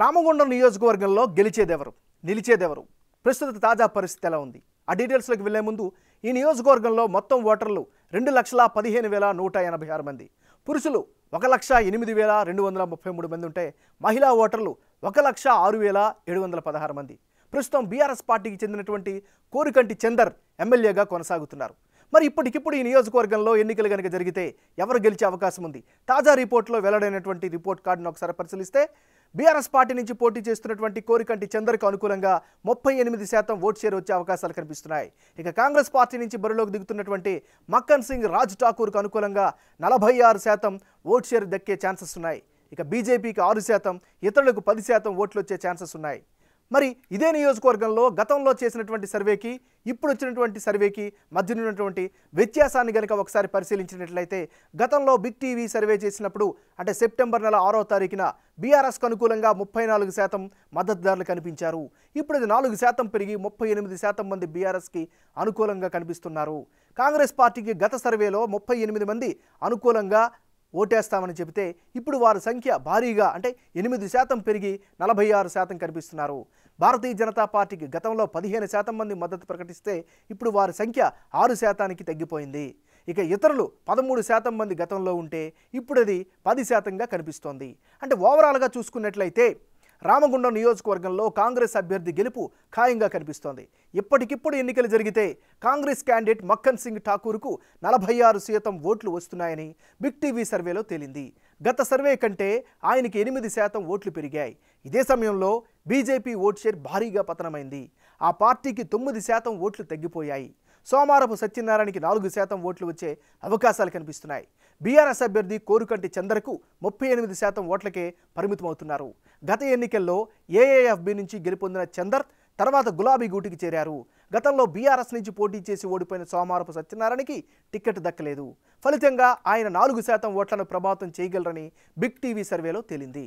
రామగుండం నియోజకవర్గంలో గెలిచేదెవరు నిలిచేదెవరు ప్రస్తుత తాజా పరిస్థితి ఎలా ఉంది ఆ డీటెయిల్స్లోకి వెళ్లే ముందు ఈ నియోజకవర్గంలో మొత్తం ఓటర్లు రెండు లక్షల పదిహేను వేల నూట ఎనభై ఆరు మంది పురుషులు ఒక లక్ష ఎనిమిది వేల రెండు వందల ముప్పై మూడు మంది ఉంటే మహిళా ఓటర్లు ఒక లక్ష ఆరు వేల ఏడు వందల పదహారు మంది ప్రస్తుతం బీఆర్ఎస్ పార్టీకి చెందినటువంటి కోరికంటి చందర్ ఎమ్మెల్యేగా కొనసాగుతున్నారు మరి ఇప్పటికిప్పుడు ఈ నియోజకవర్గంలో ఎన్నికలు కనుక జరిగితే ఎవరు గెలిచే అవకాశం ఉంది తాజా రిపోర్ట్లో వెల్లడైనటువంటి రిపోర్ట్ కార్డును ఒకసారి పరిశీలిస్తే బీఆర్ఎస్ పార్టీ నుంచి పోటీ చేస్తున్నటువంటి కోరికంటి చందర్కు అనుకూలంగా ముప్పై ఎనిమిది శాతం ఓట్ షేర్ వచ్చే అవకాశాలు కనిపిస్తున్నాయి ఇక కాంగ్రెస్ పార్టీ నుంచి బరిలోకి దిగుతున్నటువంటి మక్కన్ సింగ్ రాజ్ ఠాకూర్కు అనుకూలంగా నలభై ఆరు శాతం ఓట్ షేర్ దక్కే ఛాన్సెస్ ఉన్నాయి ఇక బీజేపీకి ఆరు శాతం ఇతరులకు పది శాతం ఓట్లు వచ్చే ఛాన్సెస్ ఉన్నాయి మరి ఇదే నియోజకవర్గంలో గతంలో చేసినటువంటి సర్వేకి ఇప్పుడు వచ్చినటువంటి సర్వేకి మధ్య ఉన్నటువంటి వ్యత్యాసాన్ని కనుక ఒకసారి పరిశీలించినట్లయితే గతంలో బిగ్ టీవీ సర్వే చేసినప్పుడు అంటే సెప్టెంబర్ నెల ఆరో తారీఖున బీఆర్ఎస్కు అనుకూలంగా ముప్పై నాలుగు శాతం మద్దతుదారులు కనిపించారు ఇప్పుడు ఇది నాలుగు శాతం పెరిగి ముప్పై ఎనిమిది శాతం మంది బీఆర్ఎస్కి అనుకూలంగా కనిపిస్తున్నారు కాంగ్రెస్ పార్టీకి గత సర్వేలో ముప్పై ఎనిమిది మంది అనుకూలంగా ఓటేస్తామని చెబితే ఇప్పుడు వారి సంఖ్య భారీగా అంటే ఎనిమిది శాతం పెరిగి నలభై ఆరు శాతం కనిపిస్తున్నారు భారతీయ జనతా పార్టీకి గతంలో పదిహేను శాతం మంది మద్దతు ప్రకటిస్తే ఇప్పుడు వారి సంఖ్య ఆరు శాతానికి తగ్గిపోయింది ఇక ఇతరులు పదమూడు శాతం మంది గతంలో ఉంటే ఇప్పుడు అది పది శాతంగా కనిపిస్తోంది అంటే ఓవరాల్గా చూసుకున్నట్లయితే రామగుండం నియోజకవర్గంలో కాంగ్రెస్ అభ్యర్థి గెలుపు ఖాయంగా కనిపిస్తోంది ఇప్పటికిప్పుడు ఎన్నికలు జరిగితే కాంగ్రెస్ క్యాండిడేట్ మక్కన్ సింగ్ ఠాకూర్కు నలభై ఆరు శాతం ఓట్లు వస్తున్నాయని బిగ్ టీవీ సర్వేలో తేలింది గత సర్వే కంటే ఆయనకి ఎనిమిది శాతం ఓట్లు పెరిగాయి ఇదే సమయంలో బీజేపీ ఓట్ షేర్ భారీగా పతనమైంది ఆ పార్టీకి తొమ్మిది శాతం ఓట్లు తగ్గిపోయాయి సోమారపు సత్యనారాయణకి నాలుగు శాతం ఓట్లు వచ్చే అవకాశాలు కనిపిస్తున్నాయి బీఆర్ఎస్ అభ్యర్థి కోరుకంటి చంద్రకు ముప్పై ఎనిమిది శాతం ఓట్లకే పరిమితమవుతున్నారు గత ఎన్నికల్లో ఏఏఎఫ్బి నుంచి గెలుపొందిన చందర్ తర్వాత గులాబీ గూటికి చేరారు గతంలో బీఆర్ఎస్ నుంచి పోటీ చేసి ఓడిపోయిన సోమారపు సత్యనారాయణకి టిక్కెట్ దక్కలేదు ఫలితంగా ఆయన నాలుగు శాతం ఓట్లను ప్రభావితం చేయగలరని బిగ్ టీవీ సర్వేలో తేలింది